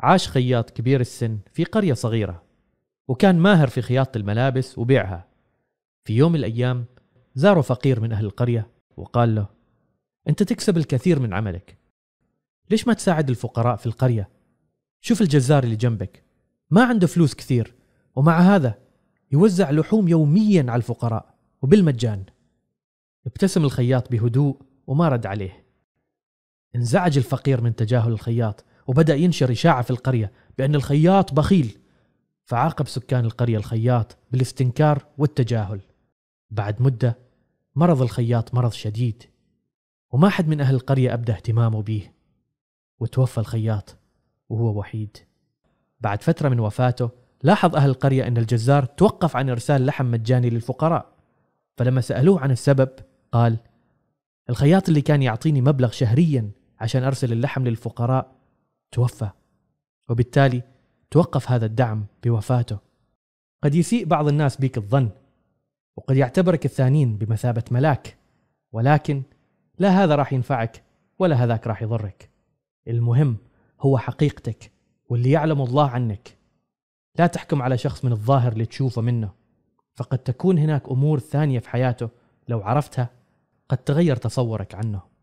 عاش خياط كبير السن في قرية صغيرة وكان ماهر في خياطة الملابس وبيعها في يوم من الأيام زاره فقير من أهل القرية وقال له أنت تكسب الكثير من عملك ليش ما تساعد الفقراء في القرية؟ شوف الجزار اللي جنبك ما عنده فلوس كثير ومع هذا يوزع لحوم يوميا على الفقراء وبالمجان ابتسم الخياط بهدوء وما رد عليه انزعج الفقير من تجاهل الخياط وبدأ ينشر إشاعة في القرية بأن الخياط بخيل فعاقب سكان القرية الخياط بالاستنكار والتجاهل بعد مدة مرض الخياط مرض شديد وما حد من أهل القرية أبدى اهتمامه به وتوفى الخياط وهو وحيد بعد فترة من وفاته لاحظ أهل القرية أن الجزار توقف عن إرسال لحم مجاني للفقراء فلما سألوه عن السبب قال الخياط اللي كان يعطيني مبلغ شهريا عشان أرسل اللحم للفقراء توفى وبالتالي توقف هذا الدعم بوفاته قد يسيء بعض الناس بك الظن وقد يعتبرك الثانيين بمثابة ملاك ولكن لا هذا راح ينفعك ولا هذاك راح يضرك المهم هو حقيقتك واللي يعلم الله عنك لا تحكم على شخص من الظاهر اللي تشوفه منه فقد تكون هناك أمور ثانية في حياته لو عرفتها قد تغير تصورك عنه